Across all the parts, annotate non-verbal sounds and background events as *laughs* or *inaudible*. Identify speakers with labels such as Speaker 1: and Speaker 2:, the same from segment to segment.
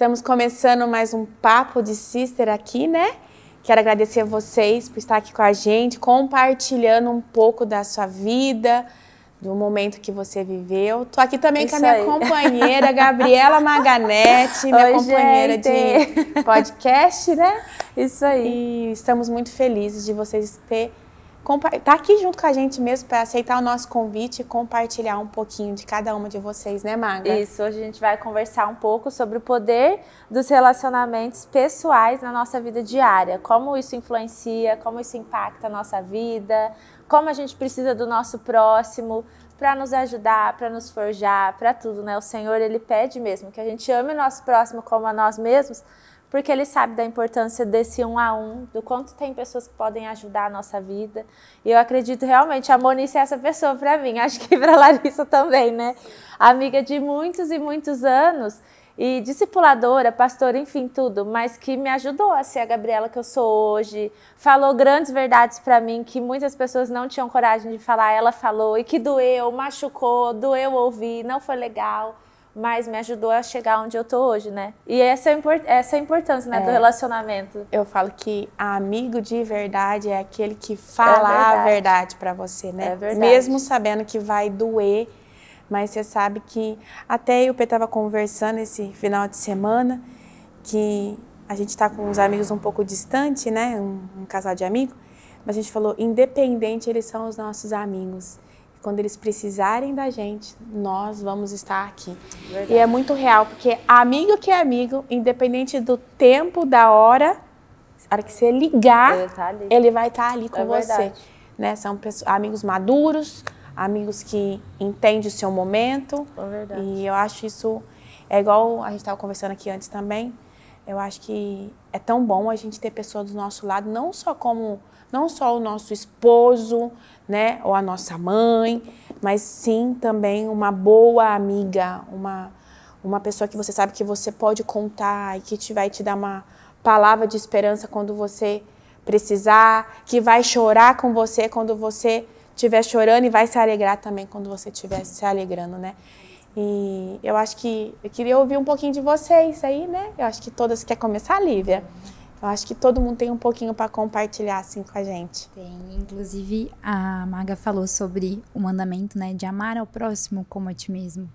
Speaker 1: Estamos começando mais um Papo de Sister aqui, né? Quero agradecer a vocês por estar aqui com a gente, compartilhando um pouco da sua vida, do momento que você viveu. Tô aqui também Isso com a minha aí. companheira, Gabriela Maganete, minha Oi, companheira gente. de podcast, né? Isso aí. E estamos muito felizes de vocês terem tá aqui junto com a gente mesmo para aceitar o nosso convite e compartilhar um pouquinho de cada uma de vocês, né, Maga? Isso, hoje a gente vai conversar um pouco sobre
Speaker 2: o poder dos relacionamentos pessoais na nossa vida diária, como isso influencia, como isso impacta a nossa vida, como a gente precisa do nosso próximo para nos ajudar, para nos forjar, para tudo, né? O Senhor, ele pede mesmo que a gente ame o nosso próximo como a nós mesmos porque ele sabe da importância desse um a um, do quanto tem pessoas que podem ajudar a nossa vida. E eu acredito realmente, a Monice é essa pessoa para mim, *laughs* acho que para Larissa também, né? Amiga de muitos e muitos anos e discipuladora, pastora, enfim, tudo, mas que me ajudou a ser a Gabriela que eu sou hoje. Falou grandes verdades para mim que muitas pessoas não tinham coragem de falar, ela falou e que doeu, machucou, doeu ouvir, não foi legal mas me ajudou a chegar onde eu tô hoje, né?
Speaker 1: E essa é, import essa é a importância né, é. do relacionamento. Eu falo que amigo de verdade é aquele que fala é verdade. a verdade para você, né? É verdade. Mesmo sabendo que vai doer, mas você sabe que até eu e o Pedro tava conversando esse final de semana que a gente tá com uns amigos um pouco distante, né? Um, um casal de amigos, mas a gente falou, independente, eles são os nossos amigos. Quando eles precisarem da gente, nós vamos estar aqui. Verdade. E é muito real, porque amigo que é amigo, independente do tempo, da hora, a hora que você ligar, ele,
Speaker 2: tá ele vai estar tá ali com é você.
Speaker 1: Né? São pessoas, amigos maduros, amigos que entendem o seu momento. É verdade. E eu acho isso é igual a gente estava conversando aqui antes também. Eu acho que é tão bom a gente ter pessoas do nosso lado, não só como não só o nosso esposo, né, ou a nossa mãe, mas sim também uma boa amiga, uma, uma pessoa que você sabe que você pode contar e que te vai te dar uma palavra de esperança quando você precisar, que vai chorar com você quando você estiver chorando e vai se alegrar também quando você estiver se alegrando, né? E eu acho que eu queria ouvir um pouquinho de vocês aí, né? Eu acho que todas quer começar, Lívia. Eu acho que todo mundo tem um pouquinho para compartilhar assim com a gente. Tem,
Speaker 3: inclusive a Maga falou sobre o mandamento, né, de amar ao próximo como a ti mesmo.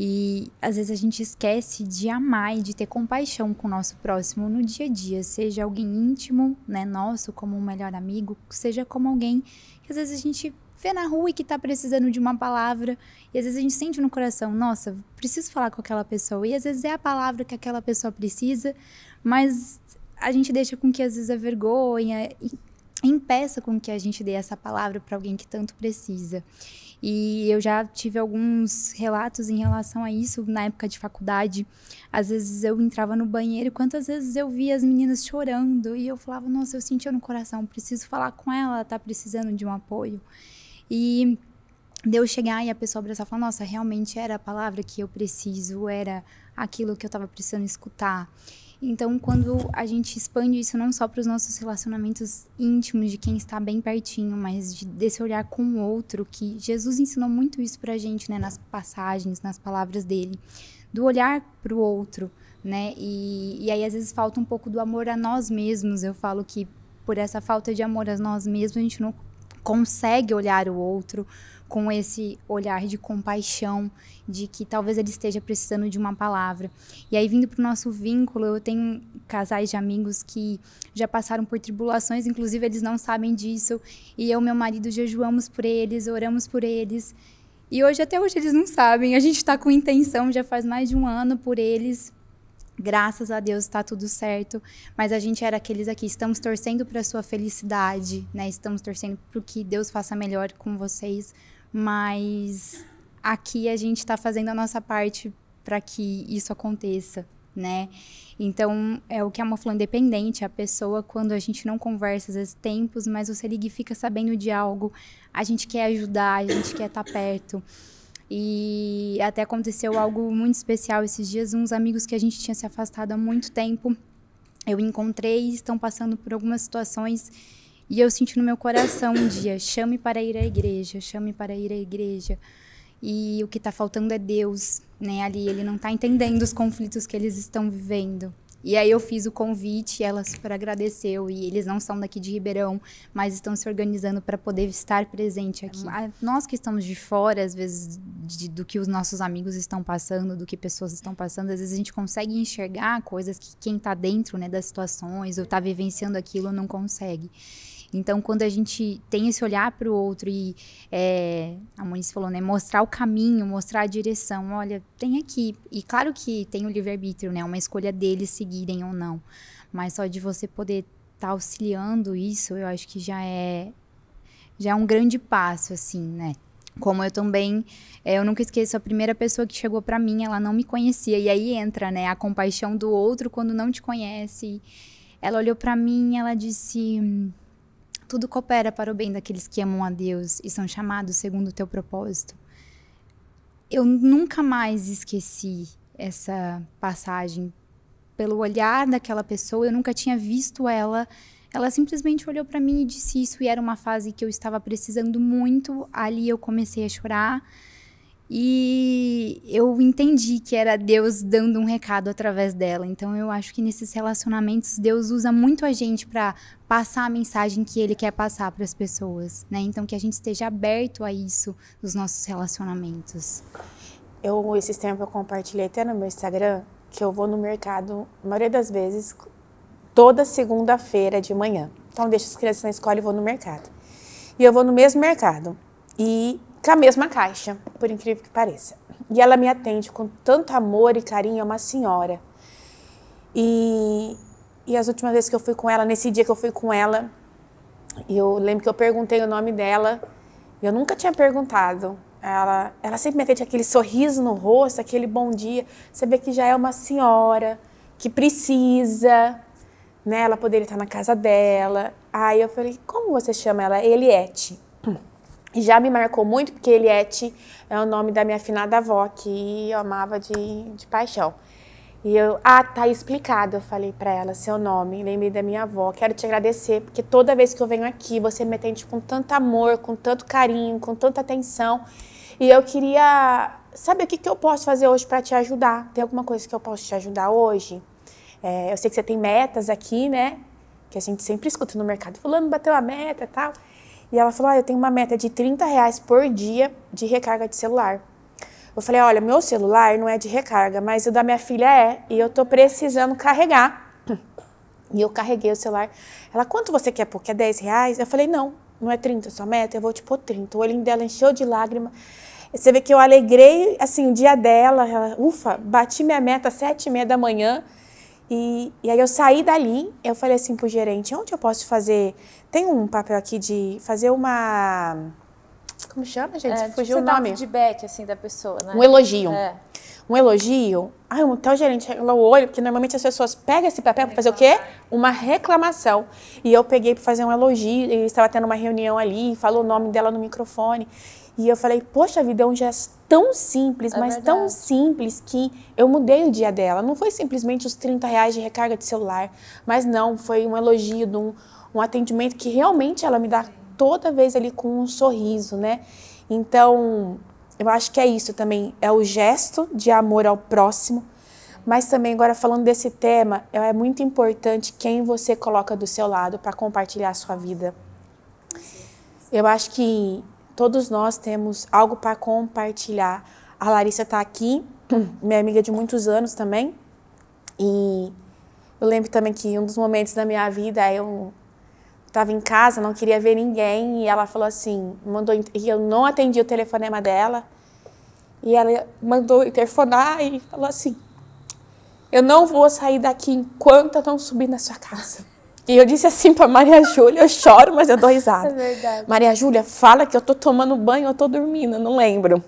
Speaker 3: E às vezes a gente esquece de amar e de ter compaixão com o nosso próximo no dia a dia, seja alguém íntimo, né, nosso, como um melhor amigo, seja como alguém que às vezes a gente vê na rua e que tá precisando de uma palavra, e às vezes a gente sente no coração, nossa, preciso falar com aquela pessoa, e às vezes é a palavra que aquela pessoa precisa, mas a gente deixa com que às vezes a vergonha impeça com que a gente dê essa palavra para alguém que tanto precisa. E eu já tive alguns relatos em relação a isso na época de faculdade. Às vezes eu entrava no banheiro e quantas vezes eu via as meninas chorando e eu falava: "Nossa, eu sentia no coração, preciso falar com ela, ela tá precisando de um apoio". E deu de chegar e a pessoa abraçar e falar: "Nossa, realmente era a palavra que eu preciso, era aquilo que eu estava precisando escutar". Então, quando a gente expande isso não só para os nossos relacionamentos íntimos de quem está bem pertinho, mas de, desse olhar com o outro, que Jesus ensinou muito isso para a gente, né, nas passagens, nas palavras dele, do olhar para o outro, né? E, e aí às vezes falta um pouco do amor a nós mesmos. Eu falo que por essa falta de amor a nós mesmos a gente não consegue olhar o outro com esse olhar de compaixão, de que talvez ele esteja precisando de uma palavra. E aí, vindo para o nosso vínculo, eu tenho casais de amigos que já passaram por tribulações, inclusive eles não sabem disso, e eu e meu marido jejuamos por eles, oramos por eles. E hoje, até hoje, eles não sabem. A gente está com intenção já faz mais de um ano por eles, graças a Deus está tudo certo, mas a gente era aqueles aqui, estamos torcendo para sua felicidade, né? Estamos torcendo para que Deus faça melhor com vocês, mas aqui a gente está fazendo a nossa parte para que isso aconteça, né? Então, é o que é uma flor independente, a pessoa, quando a gente não conversa, às vezes, tempos, mas liga e fica sabendo de algo, a gente quer ajudar, a gente quer estar tá perto. E até aconteceu algo muito especial esses dias, uns amigos que a gente tinha se afastado há muito tempo, eu encontrei e estão passando por algumas situações e eu senti no meu coração um dia: chame para ir à igreja, chame para ir à igreja. E o que está faltando é Deus, né? Ali ele não está entendendo os conflitos que eles estão vivendo. E aí eu fiz o convite, ela super agradeceu e eles não são daqui de Ribeirão, mas estão se organizando para poder estar presente aqui. Ah, nós que estamos de fora, às vezes de, do que os nossos amigos estão passando, do que pessoas estão passando, às vezes a gente consegue enxergar coisas que quem está dentro, né, das situações ou está vivenciando aquilo não consegue. Então, quando a gente tem esse olhar para o outro e é, a Moniz falou, né, mostrar o caminho, mostrar a direção, olha, tem aqui. E claro que tem o livre-arbítrio, né, é uma escolha deles seguirem ou não. Mas só de você poder estar tá auxiliando isso, eu acho que já é já é um grande passo, assim, né? Como eu também, é, eu nunca esqueço a primeira pessoa que chegou para mim, ela não me conhecia. E aí entra, né, a compaixão do outro quando não te conhece. Ela olhou para mim, ela disse: tudo coopera para o bem daqueles que amam a Deus e são chamados segundo o teu propósito. Eu nunca mais esqueci essa passagem pelo olhar daquela pessoa, eu nunca tinha visto ela. Ela simplesmente olhou para mim e disse isso, e era uma fase que eu estava precisando muito. Ali eu comecei a chorar. E eu entendi que era Deus dando um recado através dela. Então eu acho que nesses relacionamentos Deus usa muito a gente para passar a mensagem que ele quer passar para as pessoas, né? Então que a gente esteja aberto a isso nos nossos relacionamentos.
Speaker 1: Eu esses tempos eu compartilhei até no meu Instagram que eu vou no mercado, a maioria das vezes, toda segunda-feira de manhã. Então deixo as crianças na escola e vou no mercado. E eu vou no mesmo mercado. E com a mesma caixa, por incrível que pareça. E ela me atende com tanto amor e carinho, é uma senhora. E, e as últimas vezes que eu fui com ela, nesse dia que eu fui com ela, eu lembro que eu perguntei o nome dela, eu nunca tinha perguntado. Ela, ela sempre me atende aquele sorriso no rosto, aquele bom dia. Você vê que já é uma senhora que precisa, né? Ela poderia estar na casa dela. Aí eu falei, como você chama ela? Eliette. É já me marcou muito, porque Eliette é o nome da minha afinada avó, que eu amava de, de paixão. E eu, ah, tá explicado, eu falei para ela seu nome, lembrei da minha avó. Quero te agradecer, porque toda vez que eu venho aqui, você me atende com tanto amor, com tanto carinho, com tanta atenção. E eu queria saber o que, que eu posso fazer hoje para te ajudar. Tem alguma coisa que eu posso te ajudar hoje? É, eu sei que você tem metas aqui, né? Que a gente sempre escuta no mercado, fulano bateu a meta e tal. E ela falou: ah, eu tenho uma meta de 30 reais por dia de recarga de celular. Eu falei: olha, meu celular não é de recarga, mas o da minha filha é, e eu tô precisando carregar. *laughs* E eu carreguei o celular. Ela, quanto você quer pôr? Quer 10 reais? Eu falei, não, não é 30 sua meta, eu vou te pôr 30. O olhinho dela encheu de lágrima. Você vê que eu alegrei, assim, o dia dela. Ela, ufa, bati minha meta às sete e meia da manhã. E, e, aí eu saí dali, eu falei assim pro gerente, onde eu posso fazer? Tem um papel aqui de fazer uma. Como chama, gente? É, Fugiu o nome. Um
Speaker 2: feedback assim da pessoa, né? Um elogio. É.
Speaker 1: Um elogio. Ai, então tal gerente regalou o olho, porque normalmente as pessoas pegam esse papel para fazer o quê? Uma reclamação. E eu peguei para fazer um elogio, ele estava tendo uma reunião ali, falou o nome dela no microfone. E eu falei, poxa vida, é um gesto tão simples, é mas verdade. tão simples que eu mudei o dia dela. Não foi simplesmente os 30 reais de recarga de celular, mas não, foi um elogio, um, um atendimento que realmente ela me dá toda vez ali com um sorriso, né? Então, eu acho que é isso também, é o gesto de amor ao próximo, mas também agora falando desse tema, é, é muito importante quem você coloca do seu lado para compartilhar a sua vida. Eu acho que Todos nós temos algo para compartilhar. A Larissa está aqui, *clears throat* minha amiga de muitos anos também. E eu lembro também que um dos momentos da minha vida eu estava em casa, não queria ver ninguém e ela falou assim, mandou e eu não atendi o telefonema dela. E ela mandou interfonar e falou assim: "Eu não vou sair daqui enquanto eu não subir na sua casa". E eu disse assim para Maria Júlia, eu choro, mas eu dou risada. É verdade. Maria Júlia, fala que eu tô tomando banho, eu tô dormindo, não lembro.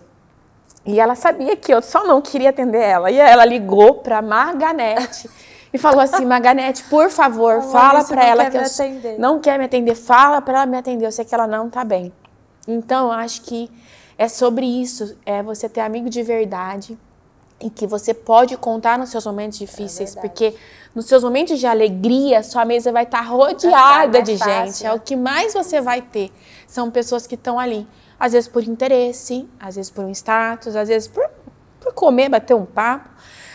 Speaker 1: E ela sabia que eu só não queria atender ela. E ela ligou para Marganete e falou assim: Marganete, por favor, Amor, fala para ela que eu não quer me atender, fala para ela me atender. Eu sei que ela não tá bem. Então, eu acho que é sobre isso, é você ter amigo de verdade e que você pode contar nos seus momentos difíceis, é porque nos seus momentos de alegria, sua mesa vai estar tá rodeada é, de fácil, gente. É o né? que mais você vai ter. São pessoas que estão ali, às vezes por interesse, às vezes por um status, às vezes por, por comer, bater um papo.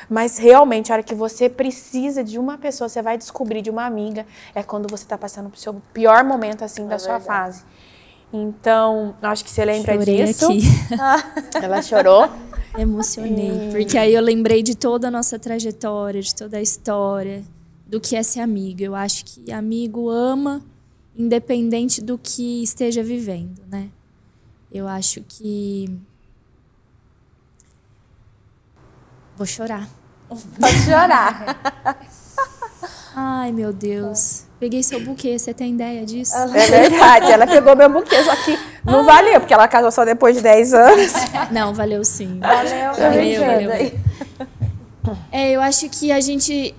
Speaker 1: Mas realmente, a hora que você precisa de uma pessoa, você vai descobrir de uma amiga, é quando você está passando o seu pior
Speaker 4: momento assim é da sua fase. Então, acho que você lembra Chorei disso. Aqui. *laughs* Ah. Ela chorou. Emocionei, é. porque aí eu lembrei de toda a nossa trajetória, de toda a história, do que é ser amigo. Eu acho que amigo ama, independente do que esteja vivendo, né? Eu acho que. Vou chorar. Vou chorar. *laughs* Ai, meu Deus. Peguei seu buquê, você tem ideia disso? É verdade, ela pegou meu buquê, só que não ah. valeu, porque ela casou só depois de 10 anos. Não, valeu sim. Valeu, valeu. valeu, valeu. É, eu acho que a gente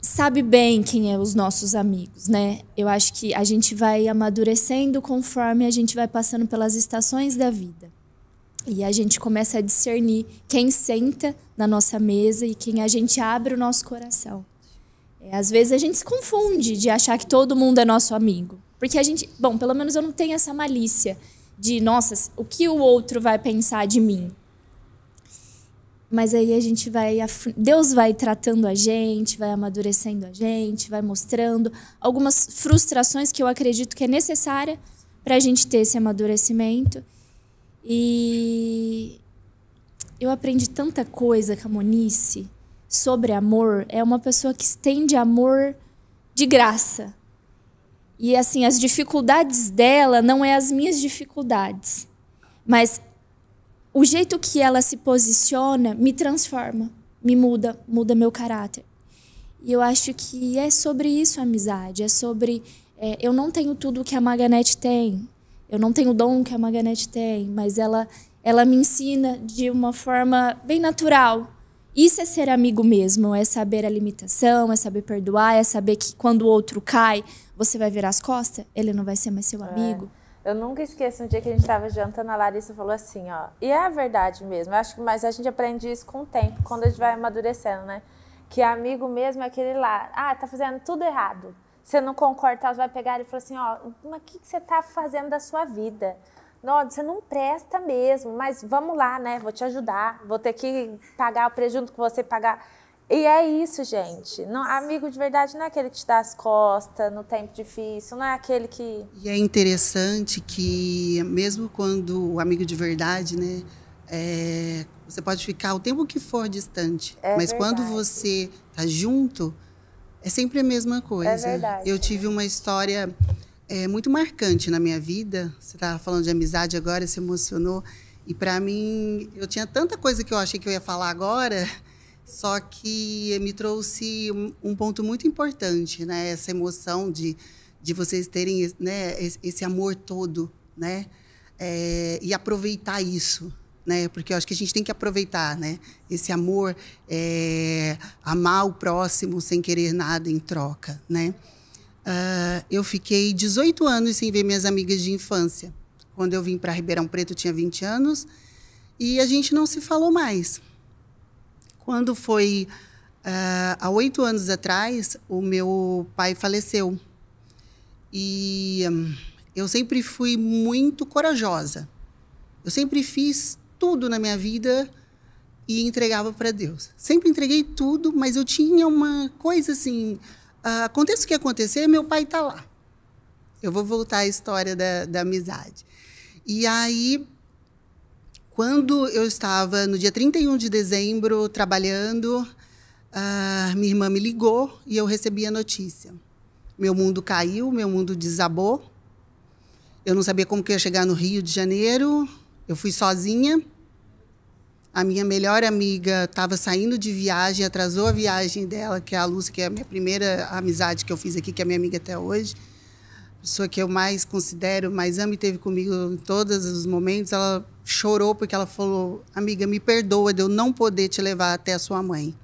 Speaker 4: sabe bem quem é os nossos amigos, né? Eu acho que a gente vai amadurecendo conforme a gente vai passando pelas estações da vida. E a gente começa a discernir quem senta na nossa mesa e quem a gente abre o nosso coração. É, às vezes a gente se confunde de achar que todo mundo é nosso amigo. Porque a gente, bom, pelo menos eu não tenho essa malícia de, nossa, o que o outro vai pensar de mim? Mas aí a gente vai. Deus vai tratando a gente, vai amadurecendo a gente, vai mostrando algumas frustrações que eu acredito que é necessária para a gente ter esse amadurecimento. E eu aprendi tanta coisa com a Monice sobre amor é uma pessoa que estende amor de graça. E assim, as dificuldades dela não é as minhas dificuldades, mas o jeito que ela se posiciona me transforma, me muda, muda meu caráter. E eu acho que é sobre isso a amizade, é sobre é, eu não tenho tudo que a Maganete tem, eu não tenho o dom que a Maganete tem, mas ela ela me ensina de uma forma bem natural isso é ser amigo mesmo, é saber a limitação, é saber perdoar, é saber que quando o outro cai, você vai virar as costas, ele não vai ser mais seu é. amigo.
Speaker 2: É. Eu nunca esqueço um dia que a gente estava jantando, a Larissa falou assim, ó, e é a verdade mesmo. Eu acho que mas a gente aprende isso com o tempo, quando a gente vai amadurecendo, né? Que amigo mesmo é aquele lá, ah, tá fazendo tudo errado. Você não concorda, você vai pegar e falar assim, ó, mas o que, que você tá fazendo da sua vida? Não, você não presta mesmo, mas vamos lá, né? Vou te ajudar, vou ter que pagar o prejuízo que você pagar. E é isso,
Speaker 5: gente. Não,
Speaker 2: amigo de verdade não é aquele que te dá as costas no tempo difícil, não é aquele que.
Speaker 5: E é interessante que, mesmo quando o amigo de verdade, né? É, você pode ficar o tempo que for distante, é mas verdade. quando você tá junto, é sempre a mesma é coisa. É verdade. Eu tive uma história é, muito marcante na minha vida. Você estava falando de amizade agora, se emocionou. E para mim, eu tinha tanta coisa que eu achei que eu ia falar agora, só que me trouxe um ponto muito importante, né? Essa emoção de, de vocês terem né, esse amor todo, né? É, e aproveitar isso, né? Porque eu acho que a gente tem que aproveitar, né? Esse amor, é, amar o próximo sem querer nada em troca, né? Uh, eu fiquei 18 anos sem ver minhas amigas de infância. Quando eu vim para Ribeirão Preto, tinha 20 anos. E a gente não se falou mais. Quando foi uh, há oito anos atrás, o meu pai faleceu. E um, eu sempre fui muito corajosa. Eu sempre fiz tudo na minha vida e entregava para Deus. Sempre entreguei tudo, mas eu tinha uma coisa assim ah, aconteça o que acontecer, meu pai está lá. Eu vou voltar à história da, da amizade. E aí, quando eu estava no dia 31 de dezembro trabalhando, ah, minha irmã me ligou e eu recebi a notícia. Meu mundo caiu, meu mundo desabou. Eu não sabia como que ia chegar no Rio de Janeiro. Eu fui sozinha. A minha melhor amiga estava saindo de viagem, atrasou a viagem dela, que é a Lúcia, que é a minha primeira amizade que eu fiz aqui, que é minha amiga até hoje. Pessoa que eu mais considero, mais amo e teve comigo em todos os momentos. Ela chorou porque ela falou: Amiga, me perdoa de eu não poder te levar até a sua mãe.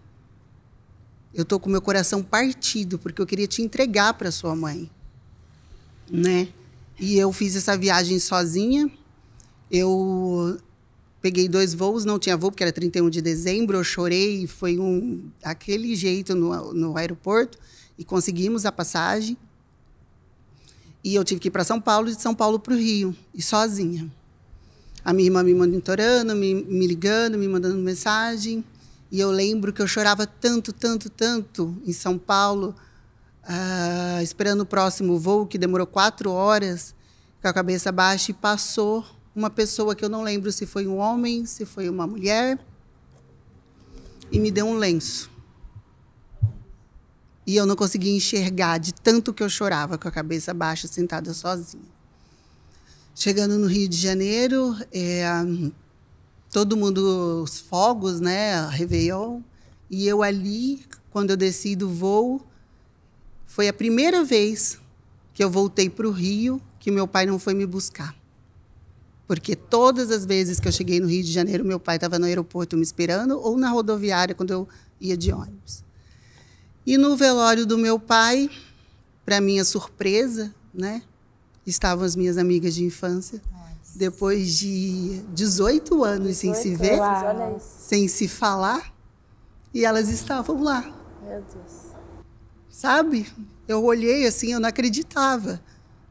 Speaker 5: Eu estou com meu coração partido porque eu queria te entregar para sua mãe, né? E eu fiz essa viagem sozinha. Eu peguei dois voos, não tinha voo porque era 31 de dezembro, eu chorei, foi um aquele jeito no, no aeroporto e conseguimos a passagem. E eu tive que ir para São Paulo e de São Paulo para o Rio, e sozinha. A minha irmã me monitorando, me, me ligando, me mandando mensagem. E eu lembro que eu chorava tanto, tanto, tanto em São Paulo, uh, esperando o próximo voo, que demorou quatro horas, com a cabeça baixa, e passou uma pessoa que eu não lembro se foi um homem, se foi uma mulher, e me deu um lenço. E eu não conseguia enxergar de tanto que eu chorava com a cabeça baixa, sentada sozinha. Chegando no Rio de Janeiro, é, todo mundo, os fogos, né? Réveillon. E eu ali, quando eu desci do voo, foi a primeira vez que eu voltei para o Rio que meu pai não foi me buscar. Porque todas as vezes que eu cheguei no Rio de Janeiro, meu pai estava no aeroporto me esperando ou na rodoviária quando eu ia de ônibus. E no velório do meu pai, para minha surpresa, né, estavam as minhas amigas de infância. Nossa. Depois de 18 anos 18, sem se ver, sem se falar, e elas estavam lá. Meu Deus. Sabe? Eu olhei assim, eu não acreditava.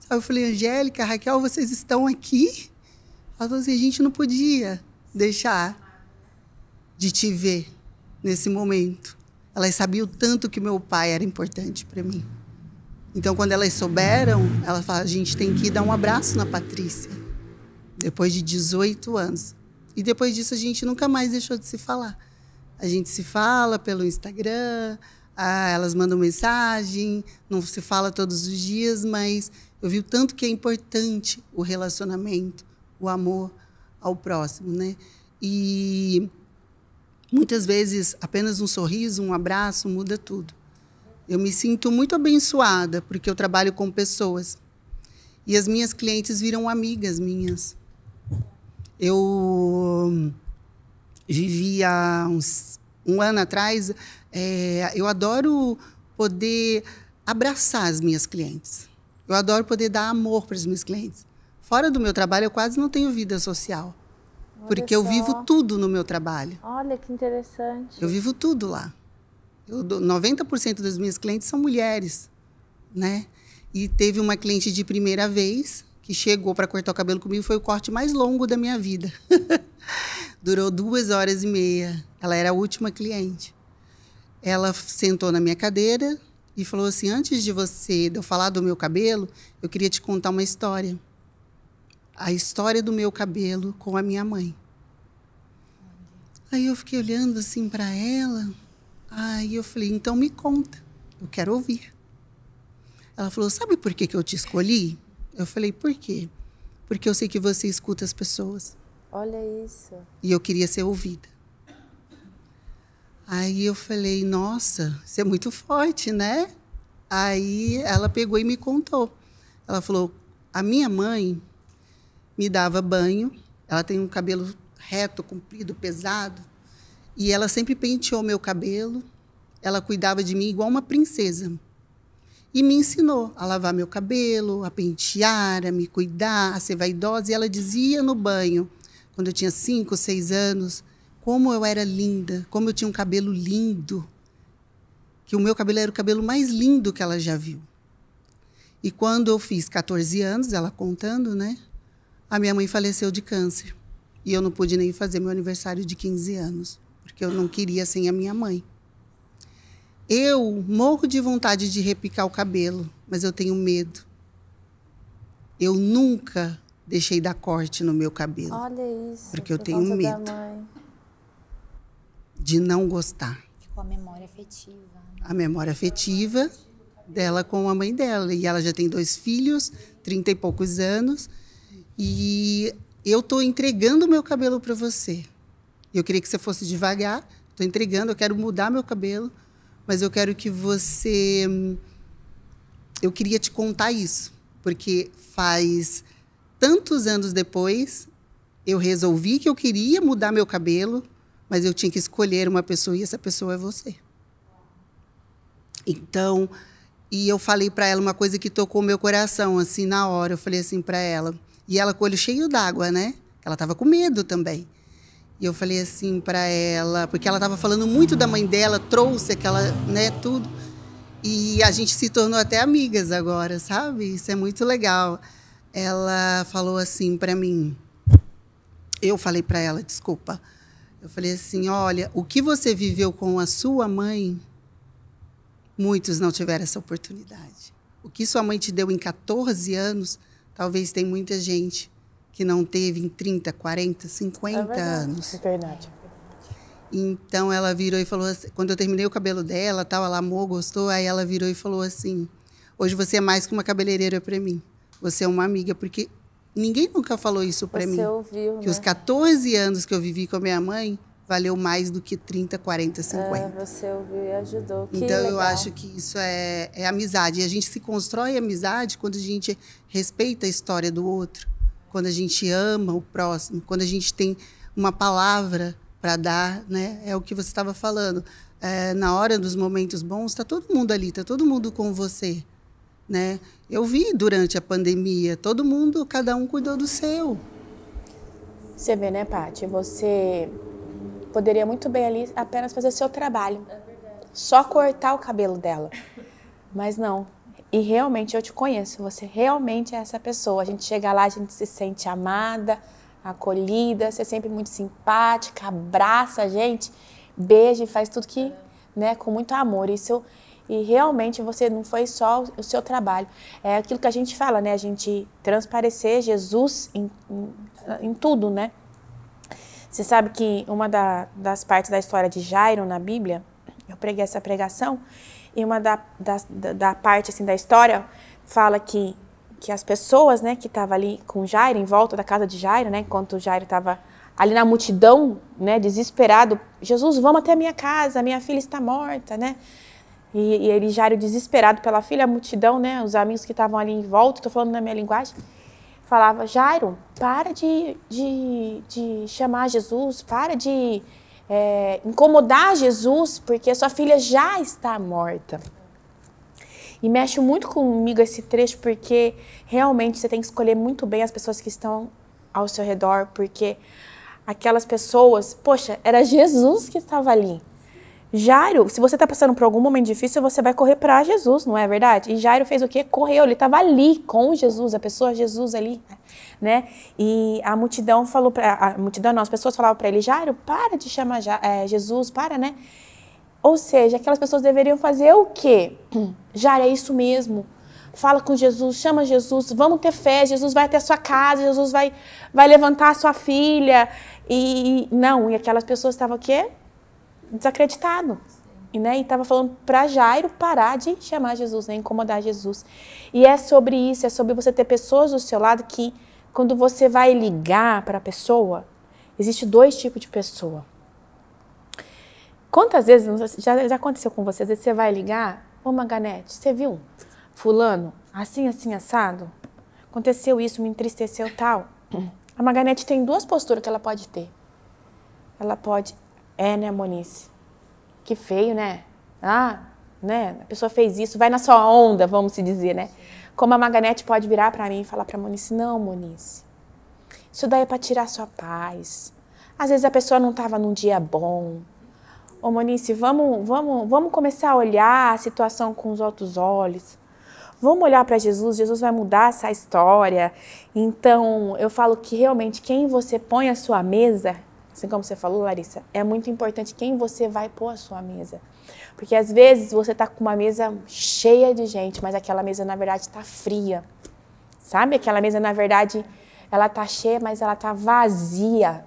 Speaker 5: Eu falei, Angélica, Raquel, vocês estão aqui? Ela falou assim: a gente não podia deixar de te ver nesse momento. Elas sabiam tanto que meu pai era importante para mim. Então, quando elas souberam, ela falou: a gente tem que dar um abraço na Patrícia. Depois de 18 anos. E depois disso, a gente nunca mais deixou de se falar. A gente se fala pelo Instagram, ah, elas mandam mensagem, não se fala todos os dias, mas eu vi o tanto que é importante o relacionamento o amor ao próximo, né? E muitas vezes apenas um sorriso, um abraço muda tudo. Eu me sinto muito abençoada porque eu trabalho com pessoas e as minhas clientes viram amigas minhas. Eu vivi há uns, um ano atrás. É, eu adoro poder abraçar as minhas clientes. Eu adoro poder dar amor para as minhas clientes. Fora do meu trabalho, eu quase não tenho vida social. Olha porque só. eu vivo tudo no meu trabalho.
Speaker 2: Olha que interessante.
Speaker 5: Eu vivo tudo lá. Eu, 90% das minhas clientes são mulheres, né? E teve uma cliente de primeira vez que chegou para cortar o cabelo comigo, foi o corte mais longo da minha vida. *laughs* Durou duas horas e meia. Ela era a última cliente. Ela sentou na minha cadeira e falou assim: Antes de você de eu falar do meu cabelo, eu queria te contar uma história a história do meu cabelo com a minha mãe. Aí eu fiquei olhando assim para ela. Aí eu falei: então me conta, eu quero ouvir. Ela falou: sabe por que, que eu te escolhi? Eu falei: por quê? Porque eu sei que você escuta as pessoas.
Speaker 2: Olha isso.
Speaker 5: E eu queria ser ouvida. Aí eu falei: nossa, você é muito forte, né? Aí ela pegou e me contou. Ela falou: a minha mãe me dava banho. Ela tem um cabelo reto, comprido, pesado. E ela sempre penteou meu cabelo. Ela cuidava de mim igual uma princesa. E me ensinou a lavar meu cabelo, a pentear, a me cuidar, a ser vaidosa. E ela dizia no banho, quando eu tinha cinco, seis anos, como eu era linda, como eu tinha um cabelo lindo. Que o meu cabelo era o cabelo mais lindo que ela já viu. E quando eu fiz 14 anos, ela contando, né? a minha mãe faleceu de câncer. E eu não pude nem fazer meu aniversário de 15 anos, porque eu não queria sem a minha mãe. Eu morro de vontade de repicar o cabelo, mas eu tenho medo. Eu nunca deixei dar corte no meu cabelo.
Speaker 3: Olha isso. Porque eu por tenho medo
Speaker 5: de não gostar.
Speaker 3: Ficou a memória afetiva. Né?
Speaker 5: A memória afetiva dela com a mãe dela. E ela já tem dois filhos, trinta e poucos anos. E eu estou entregando o meu cabelo para você. Eu queria que você fosse devagar, estou entregando, eu quero mudar meu cabelo, mas eu quero que você. Eu queria te contar isso, porque faz tantos anos depois eu resolvi que eu queria mudar meu cabelo, mas eu tinha que escolher uma pessoa e essa pessoa é você. Então, e eu falei para ela uma coisa que tocou meu coração assim na hora. Eu falei assim para ela: e ela com o olho cheio d'água, né? Ela tava com medo também. E eu falei assim para ela, porque ela tava falando muito da mãe dela, trouxe aquela, né, tudo. E a gente se tornou até amigas agora, sabe? Isso é muito legal. Ela falou assim para mim. Eu falei para ela, desculpa. Eu falei assim: "Olha, o que você viveu com a sua mãe, muitos não tiveram essa oportunidade. O que sua mãe te deu em 14 anos, Talvez tem muita gente que não teve em 30, 40, 50 é anos. É verdade. Então ela virou e falou assim, quando eu terminei o cabelo dela, tal, ela amou, gostou, aí ela virou e falou assim: "Hoje você é mais que uma cabeleireira para mim. Você é uma amiga porque ninguém nunca falou isso para mim". Ouviu, que né? os 14 anos que eu vivi com a minha mãe, valeu mais do que 30, 40, 50. É,
Speaker 2: você ouviu e ajudou. Que então, legal. eu acho
Speaker 5: que isso é, é amizade. E a gente se constrói amizade quando a gente respeita a história do outro, quando a gente ama o próximo, quando a gente tem uma palavra para dar, né? É o que você estava falando. É, na hora dos momentos bons, está todo mundo ali, está todo mundo com você. Né? Eu vi durante a pandemia, todo mundo, cada um cuidou do seu. Você vê, né, Paty? Você
Speaker 1: poderia muito bem ali apenas fazer seu trabalho. É só cortar o cabelo dela. Mas não. E realmente eu te conheço, você realmente é essa pessoa. A gente chega lá, a gente se sente amada, acolhida, você é sempre muito simpática, abraça a gente, beija e faz tudo que, é. né, com muito amor. Isso e realmente você não foi só o seu trabalho. É aquilo que a gente fala, né? A gente transparecer Jesus em, em, em tudo, né? Você sabe que uma da, das partes da história de Jairo na Bíblia, eu preguei essa pregação, e uma da, da, da parte assim, da história fala que, que as pessoas né, que estavam ali com Jairo, em volta da casa de Jairo, né, enquanto Jairo estava ali na multidão, né, desesperado, Jesus, vamos até a minha casa, minha filha está morta, né? E, e ele, Jairo, desesperado pela filha, a multidão, né, os amigos que estavam ali em volta, estou falando na minha linguagem, falava, Jairo, para de, de, de chamar Jesus, para de é, incomodar Jesus, porque a sua filha já está morta. E mexe muito comigo esse trecho, porque realmente você tem que escolher muito bem as pessoas que estão ao seu redor, porque aquelas pessoas, poxa, era Jesus que estava ali. Jairo, se você está passando por algum momento difícil, você vai correr para Jesus, não é verdade? E Jairo fez o quê? Correu, ele estava ali com Jesus, a pessoa Jesus ali, né? E a multidão falou para a multidão, não, as pessoas falavam para ele, Jairo, para de chamar é, Jesus, para, né? Ou seja, aquelas pessoas deveriam fazer o quê? *clears throat* Jairo, é isso mesmo fala com Jesus, chama Jesus, vamos ter fé, Jesus vai até a sua casa, Jesus vai, vai levantar a sua filha. E não, e aquelas pessoas estavam o quê? desacreditado. E né, estava falando para Jairo parar de chamar Jesus, né, incomodar Jesus. E é sobre isso, é sobre você ter pessoas do seu lado que, quando você vai ligar para a pessoa, existe dois tipos de pessoa. Quantas vezes, já, já aconteceu com você, às vezes você vai ligar, ô Maganete, você viu fulano, assim, assim, assado? Aconteceu isso, me entristeceu tal. A Maganete tem duas posturas que ela pode ter. Ela pode é, né, Monice? Que feio, né? Ah, né? A pessoa fez isso, vai na sua onda, vamos se dizer, né? Como a Maganete pode virar para mim e falar para Monice: não, Monice, isso daí é para tirar sua paz. Às vezes a pessoa não estava num dia bom. Ô, Monice, vamos, vamos, vamos começar a olhar a situação com os outros olhos. Vamos olhar para Jesus, Jesus vai mudar essa história. Então, eu falo que realmente quem você põe à sua mesa assim como você falou, Larissa, é muito importante quem você vai pôr à sua mesa. Porque às vezes você está com uma mesa cheia de gente, mas aquela mesa na verdade está fria. Sabe? Aquela mesa na verdade ela tá cheia, mas ela tá vazia.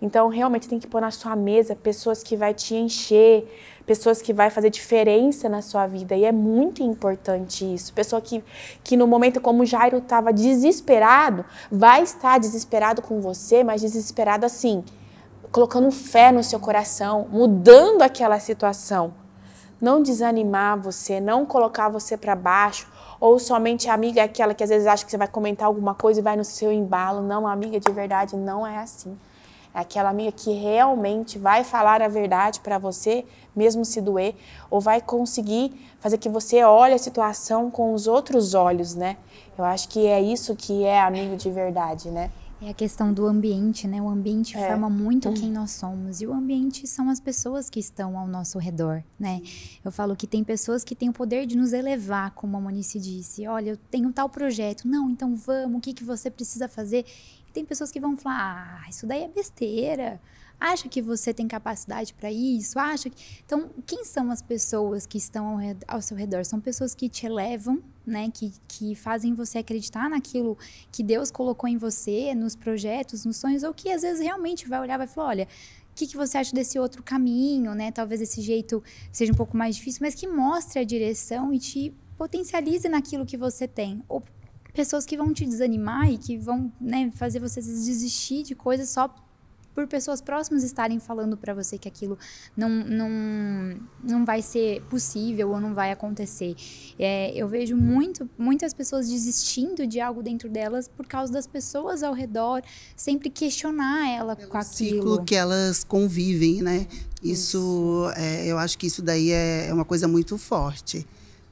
Speaker 1: Então realmente tem que pôr na sua mesa pessoas que vai te encher, pessoas que vai fazer diferença na sua vida e é muito importante isso. Pessoa que que no momento como o Jairo estava desesperado, vai estar desesperado com você, mas desesperado assim, colocando fé no seu coração, mudando aquela situação. Não desanimar você, não colocar você para baixo, ou somente a amiga é aquela que às vezes acha que você vai comentar alguma coisa e vai no seu embalo. Não, amiga de verdade não é assim. É aquela amiga que realmente vai falar a verdade para você, mesmo se doer, ou vai conseguir fazer que você olhe a situação com os outros olhos, né? Eu acho que é isso que é amigo de verdade, né?
Speaker 3: É a questão do ambiente, né? O ambiente é. forma muito quem uhum. nós somos. E o ambiente são as pessoas que estão ao nosso redor, né? Eu falo que tem pessoas que têm o poder de nos elevar, como a Monice disse. Olha, eu tenho tal projeto. Não, então vamos, o que, que você precisa fazer? E tem pessoas que vão falar, ah, isso daí é besteira acha que você tem capacidade para isso, acha que... Então, quem são as pessoas que estão ao, redor, ao, seu redor? São pessoas que te elevam, né? Que, que fazem você acreditar naquilo que Deus colocou em você, nos projetos, nos sonhos, ou que às vezes realmente vai olhar e vai falar, olha, o que, que você acha desse outro caminho, né? Talvez esse jeito seja um pouco mais difícil, mas que mostre a direção e te potencialize naquilo que você tem. Ou pessoas que vão te desanimar e que vão né, fazer você desistir de coisas só por pessoas próximas estarem falando para você que aquilo não, não, não vai ser possível ou não vai acontecer. É, eu vejo muito, muitas pessoas desistindo de algo dentro delas por causa das pessoas ao redor sempre questionar ela Pelo com aquilo. ciclo que
Speaker 5: elas convivem, né? Isso, isso. É, eu acho que isso daí é, é uma coisa muito forte.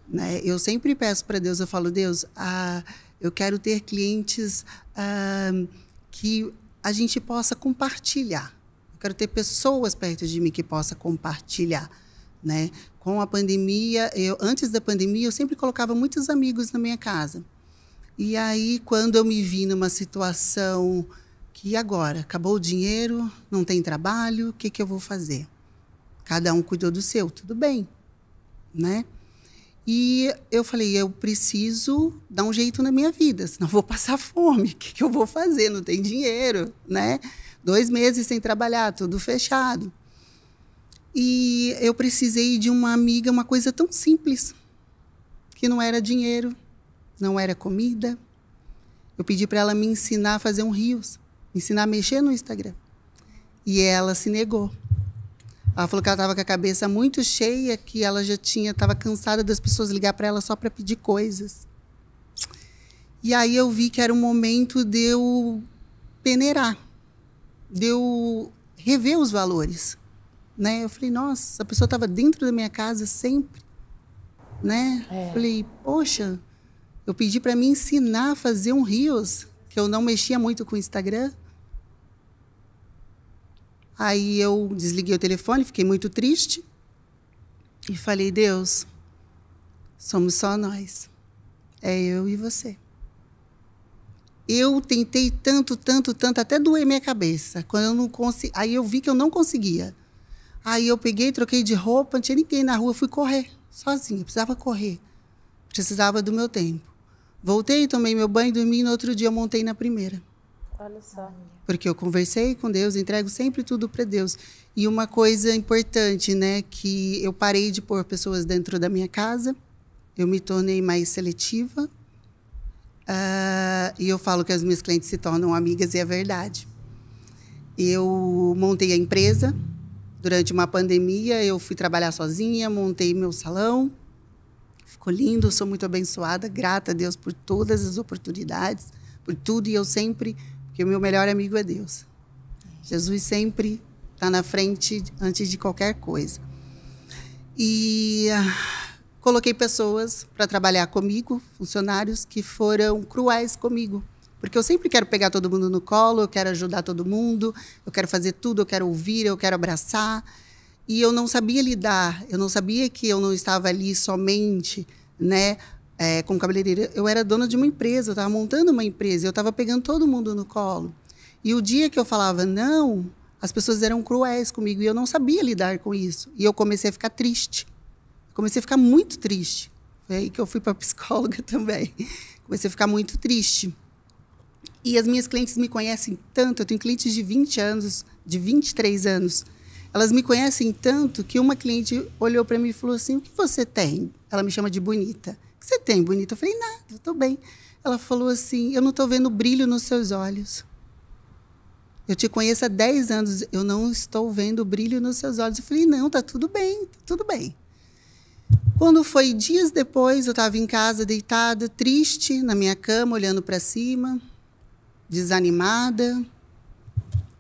Speaker 5: Né? Eu sempre peço para Deus, eu falo, Deus, ah, eu quero ter clientes ah, que a gente possa compartilhar. Eu quero ter pessoas perto de mim que possa compartilhar, né? Com a pandemia, eu antes da pandemia eu sempre colocava muitos amigos na minha casa. E aí quando eu me vi numa situação que agora acabou o dinheiro, não tem trabalho, o que que eu vou fazer? Cada um cuidou do seu, tudo bem, né? E eu falei, eu preciso dar um jeito na minha vida, senão vou passar fome. *laughs* O que, que eu vou fazer? Não tem dinheiro, né? Dois meses sem trabalhar, tudo fechado. E eu precisei de uma amiga, uma coisa tão simples, que não era dinheiro, não era comida. Eu pedi para ela me ensinar a fazer um rios, ensinar a mexer no Instagram. E ela se negou. Ela falou que ela estava com a cabeça muito cheia, que ela já tinha estava cansada das pessoas ligar para ela só para pedir coisas. E aí eu vi que era um momento de eu peneirar, de eu rever os valores, né? Eu falei, nossa, a pessoa estava dentro da minha casa sempre, né? É. Falei, poxa, eu pedi para me ensinar a fazer um rios, que eu não mexia muito com o Instagram. Aí eu desliguei o telefone, fiquei muito triste e falei: Deus, somos só nós. É eu e você. Eu tentei tanto, tanto, tanto, até doer minha cabeça. Quando eu não consegui, aí eu vi que eu não conseguia. Aí eu peguei, troquei de roupa, não tinha ninguém na rua, fui correr sozinha, precisava correr. Precisava do meu tempo. Voltei, tomei meu banho, dormi e no outro dia eu montei na primeira. Olha só. Porque eu conversei com Deus, entrego sempre tudo para Deus. E uma coisa importante, né, que eu parei de pôr pessoas dentro da minha casa, eu me tornei mais seletiva. Uh, e eu falo que as minhas clientes se tornam amigas e é verdade. Eu montei a empresa durante uma pandemia, eu fui trabalhar sozinha, montei meu salão. Ficou lindo, sou muito abençoada, grata a Deus por todas as oportunidades, por tudo e eu sempre porque o meu melhor amigo é Deus. Jesus sempre está na frente antes de qualquer coisa. E ah, coloquei pessoas para trabalhar comigo, funcionários que foram cruéis comigo. Porque eu sempre quero pegar todo mundo no colo, eu quero ajudar todo mundo, eu quero fazer tudo, eu quero ouvir, eu quero abraçar. E eu não sabia lidar, eu não sabia que eu não estava ali somente, né, é, como cabeleireira, eu era dona de uma empresa, eu estava montando uma empresa, eu estava pegando todo mundo no colo. E o dia que eu falava não, as pessoas eram cruéis comigo e eu não sabia lidar com isso. E eu comecei a ficar triste. Comecei a ficar muito triste. Foi aí que eu fui para *laughs* psicóloga também. Comecei a ficar muito triste. E as minhas clientes me conhecem tanto, eu tenho clientes de 20 anos, de 23 anos. Elas me conhecem tanto que uma cliente olhou para mim e falou assim: "O que você tem?" Ela me chama de bonita que você tem, bonita? Eu falei, nada, estou bem. Ela falou assim: eu não estou vendo brilho nos seus olhos. Eu te conheço há 10 anos, eu não estou vendo brilho nos seus olhos. Eu falei, não, tá tudo bem, tá tudo bem. Quando foi dias depois, eu estava em casa, deitada, triste, na minha cama, olhando para cima, desanimada.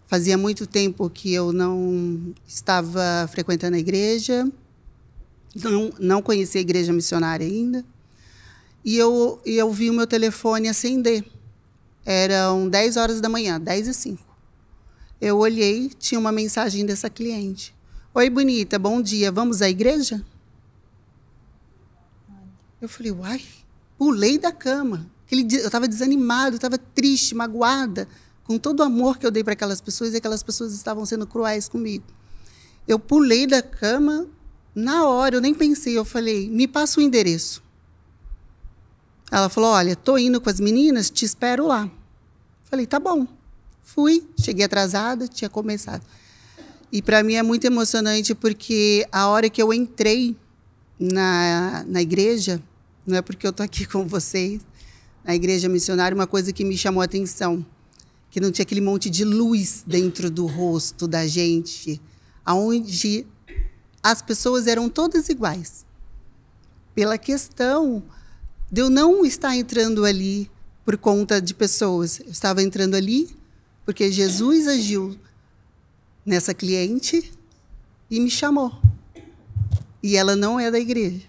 Speaker 5: Fazia muito tempo que eu não estava frequentando a igreja, não, não conhecia a igreja missionária ainda. E eu, e eu vi o meu telefone acender. Eram 10 horas da manhã, 10 e 5. Eu olhei, tinha uma mensagem dessa cliente. Oi, bonita, bom dia, vamos à igreja? Eu falei, uai, pulei da cama. Aquele dia, eu estava desanimado, estava triste, magoada, com todo o amor que eu dei para aquelas pessoas e aquelas pessoas estavam sendo cruéis comigo. Eu pulei da cama na hora, eu nem pensei, eu falei, me passa o endereço. Ela falou: Olha, tô indo com as meninas, te espero lá. Falei: Tá bom. Fui, cheguei atrasada, tinha começado. E para mim é muito emocionante porque a hora que eu entrei na, na igreja, não é porque eu tô aqui *laughs* com vocês, na igreja missionária, uma coisa que me chamou a atenção, que não tinha aquele monte de luz dentro do rosto da gente, aonde as pessoas eram todas iguais. Pela questão de eu não estar entrando ali por conta de pessoas. Eu estava entrando ali porque Jesus agiu nessa cliente e me chamou. E ela não é da igreja.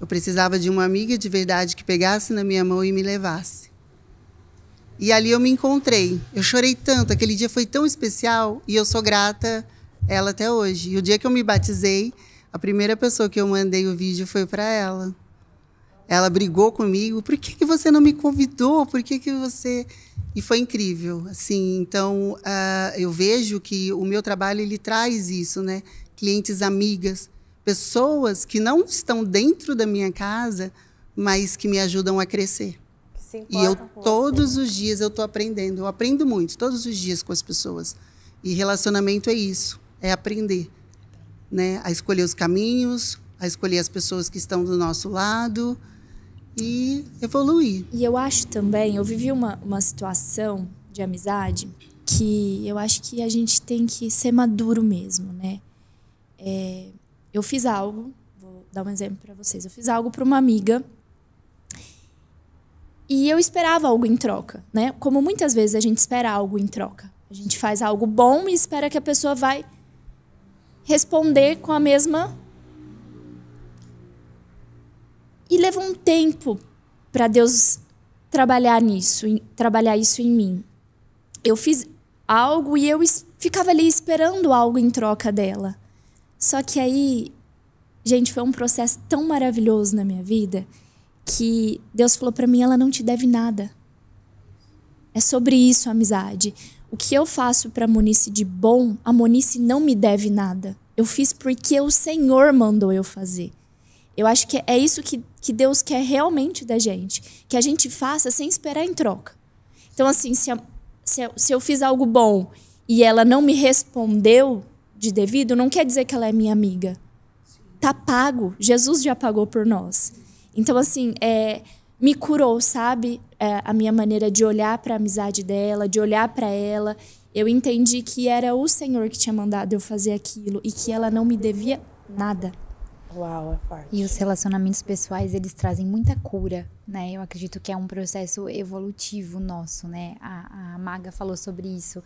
Speaker 5: Eu precisava de uma amiga de verdade que pegasse na minha mão e me levasse. E ali eu me encontrei. Eu chorei tanto, aquele dia foi tão especial e eu sou grata ela até hoje. E o dia que eu me batizei, a primeira pessoa que eu mandei o vídeo foi para ela. Ela brigou comigo. Por que, que você não me convidou? Por que, que você. E foi incrível. Assim, então, uh, eu vejo que o meu trabalho ele traz isso, né? Clientes amigas, pessoas que não estão dentro da minha casa, mas que me ajudam a crescer. E eu todos os dias eu estou aprendendo. Eu aprendo muito todos os dias com as pessoas. E relacionamento é isso, é aprender, né? A escolher os caminhos, a escolher as pessoas que estão do nosso lado, e evoluir. E eu acho também, eu vivi
Speaker 4: uma, uma situação de amizade que eu acho que a gente tem que ser maduro mesmo, né? É, eu fiz algo, vou dar um exemplo para vocês. Eu fiz algo para uma amiga e eu esperava algo em troca, né? Como muitas vezes a gente espera algo em troca. A gente faz algo bom e espera que a pessoa vai responder com a mesma E levou um tempo para Deus trabalhar nisso, em, trabalhar isso em mim. Eu fiz algo e eu ficava ali esperando algo em troca dela. Só que aí, gente, foi um processo tão maravilhoso na minha vida que Deus falou para mim: ela não te deve nada. É sobre isso a amizade. O que eu faço para a Monice de bom, a Monice não me deve nada. Eu fiz porque o Senhor mandou eu fazer. Eu acho que é isso que, que Deus quer realmente da gente. Que a gente faça sem esperar em troca. Então, assim, se, a, se, se eu fiz algo bom e ela não me respondeu de devido, não quer dizer que ela é minha amiga. Tá pago. Jesus já pagou por nós. Então, assim, é, me curou, sabe? É, a minha maneira de olhar para a amizade dela, de olhar para ela. Eu entendi que era o Senhor que tinha mandado eu fazer aquilo e que ela não me devia nada. Uau, é forte. E os
Speaker 3: relacionamentos pessoais, eles trazem muita cura, né? Eu acredito que é um processo evolutivo nosso, né? A, a Maga falou sobre isso.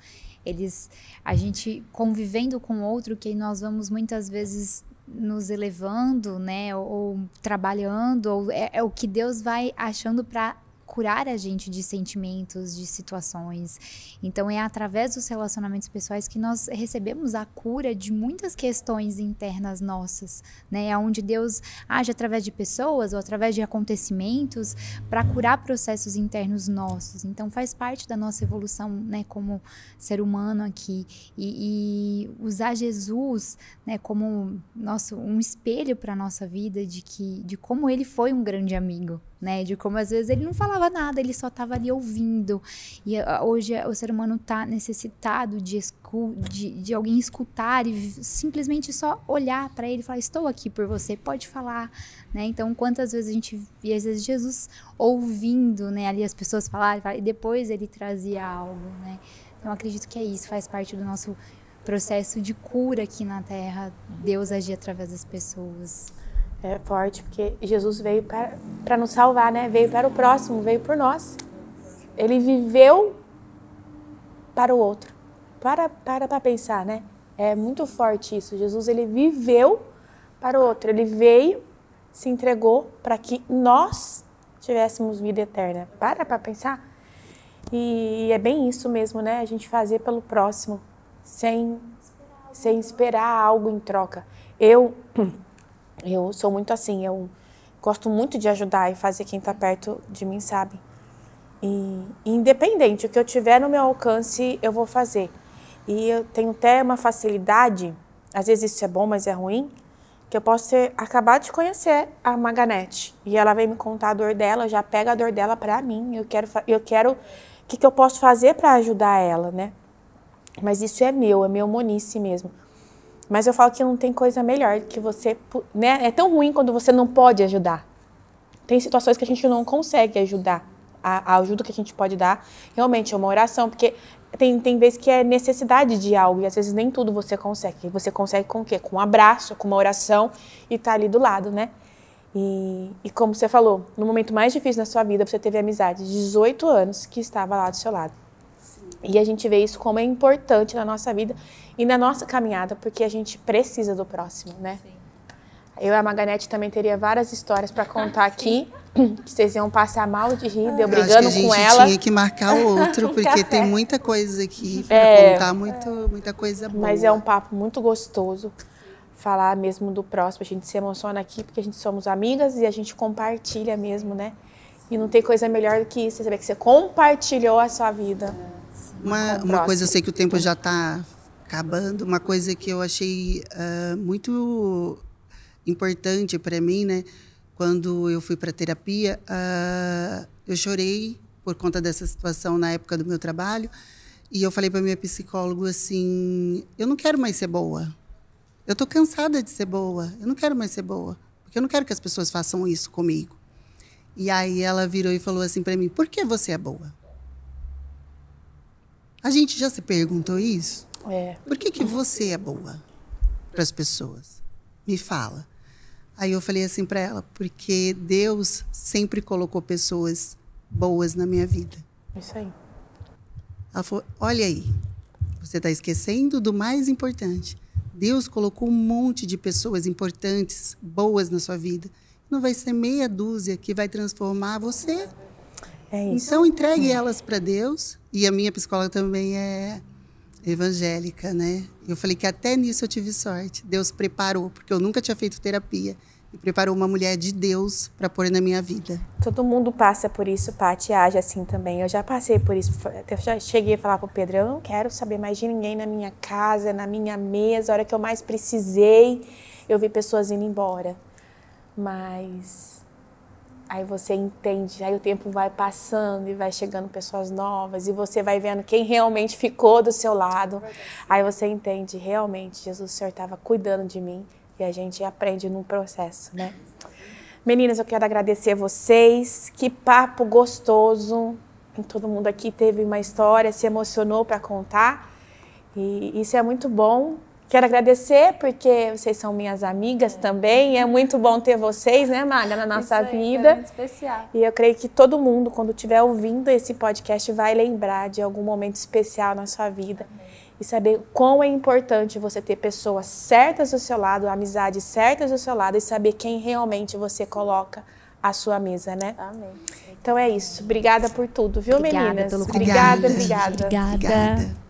Speaker 3: Eles, a gente convivendo com outro, que nós vamos muitas vezes nos elevando, né, ou, ou trabalhando, ou é, é, o que Deus vai achando para curar a gente de sentimentos, de situações. Então é através dos relacionamentos pessoais que nós recebemos a cura de muitas questões internas nossas, né? onde Deus age através de pessoas ou através de acontecimentos para curar processos internos nossos. Então faz parte da nossa evolução, né, como ser humano aqui e, e usar Jesus, né, como nosso um espelho para nossa vida de que de como ele foi um grande amigo, né? De como às vezes ele não falava nada, ele só estava ali ouvindo. E ah, hoje o ser humano está necessitado de, escu de, de alguém escutar e simplesmente só olhar para ele e falar: Estou aqui por você, pode falar, né? Então, quantas vezes a gente via, às vezes, Jesus ouvindo, né? Ali as pessoas falarem, e depois ele trazia algo, né? Então, acredito que é isso, faz parte do nosso processo
Speaker 1: de cura aqui na Terra, Deus agir através das pessoas é forte, porque Jesus veio para, para nos salvar, né? Veio para o próximo, veio por nós. Ele viveu para o outro. Para para, para pensar, né? É muito forte isso. Jesus ele viveu para o outro. Ele veio, se entregou para que nós tivéssemos vida eterna. Para para pensar. E é bem isso mesmo, né? A gente fazer pelo próximo, sem sem esperar algo em troca. Eu *clears throat* Eu sou muito assim, eu gosto muito de ajudar e fazer quem está perto de mim sabe. E independente, o que eu tiver no meu alcance, eu vou fazer. E eu tenho até uma facilidade, às vezes isso é bom, mas é ruim, que eu posso ter acabado de conhecer a Maganete e ela vem me contar a dor dela, já pega a dor dela para mim. Eu quero, eu quero, o que, que eu posso fazer para ajudar ela, né? Mas isso é meu, é meu monice mesmo. Mas eu falo que não tem coisa melhor que você. Né? É tão ruim quando você não pode ajudar. Tem situações que a gente não consegue ajudar. A, a ajuda que a gente pode dar realmente é uma oração, porque tem, tem vezes que é necessidade de algo e às vezes nem tudo você consegue. Você consegue com o quê? Com um abraço, com uma oração e tá ali do lado, né? E, e como você falou, no momento mais difícil da sua vida, você teve amizade de 18 anos que estava lá do seu lado. E a gente vê isso como é importante na nossa vida e na nossa caminhada, porque a gente precisa do próximo, né? Sim. Eu e a Maganete também teria várias histórias para contar ah, aqui, *clears throat* que vocês iam passar mal de rir, deu ah, brigando com ela. A gente tinha que marcar o outro, *laughs* porque tem muita
Speaker 5: coisa aqui para é, contar, muito,
Speaker 1: muita coisa boa. Mas é um papo muito gostoso falar mesmo do próximo. A gente se emociona aqui porque a gente somos amigas e a gente compartilha mesmo, né? E não tem coisa melhor do que isso, é saber que você compartilhou a sua vida. É
Speaker 5: uma, uma coisa, eu sei que o tempo já está acabando, uma coisa que eu achei uh, muito importante para mim, né? Quando eu fui para terapia, uh, eu chorei por conta dessa situação na época do meu trabalho. E eu falei para minha psicóloga assim: eu não quero mais ser boa. Eu estou cansada de ser boa. Eu não quero mais ser boa, porque eu não quero que as pessoas façam isso comigo. E aí ela virou e falou assim para mim: por que você é boa? A gente já se perguntou isso? É. Por que, que você é boa para as pessoas? Me fala. Aí eu falei assim para ela, porque Deus sempre colocou pessoas boas na minha vida. Isso aí. Ela falou: olha aí, você está esquecendo do mais importante. Deus colocou um monte de pessoas importantes, boas na sua vida. Não vai ser meia dúzia que vai transformar você. É isso. Então entregue é. elas para Deus. E a minha psicóloga também é evangélica, né? Eu falei que até nisso eu tive sorte. Deus preparou, porque eu nunca tinha feito terapia. E preparou uma mulher de Deus para pôr na minha vida.
Speaker 1: Todo mundo passa por isso,
Speaker 5: e age assim também. Eu já
Speaker 1: passei por isso. Eu já cheguei a falar pro Pedro, eu não quero saber mais de ninguém na minha casa, na minha mesa. A hora que eu mais precisei, eu vi pessoas indo embora. Mas Aí você entende, aí o tempo vai passando e vai chegando pessoas novas e você vai vendo quem realmente ficou do seu lado. Aí você entende, realmente, Jesus, o Senhor estava cuidando de mim e a gente aprende no processo, né? Meninas, eu quero agradecer vocês. Que papo gostoso. Todo mundo aqui teve uma história, se emocionou para contar. E isso é muito bom Quero agradecer porque vocês são minhas amigas é. também. É muito bom ter vocês, né, Maga, na nossa aí, vida. É muito especial. E eu creio que todo mundo, quando estiver ouvindo esse podcast, vai lembrar de algum momento especial na sua vida. Amém. E saber quão é importante você ter pessoas certas do seu lado, amizades certas do seu lado e saber quem realmente você coloca à sua mesa, né? Amém. Então é isso. Obrigada por tudo, viu, obrigada meninas? Obrigada, obrigada. Obrigada. obrigada.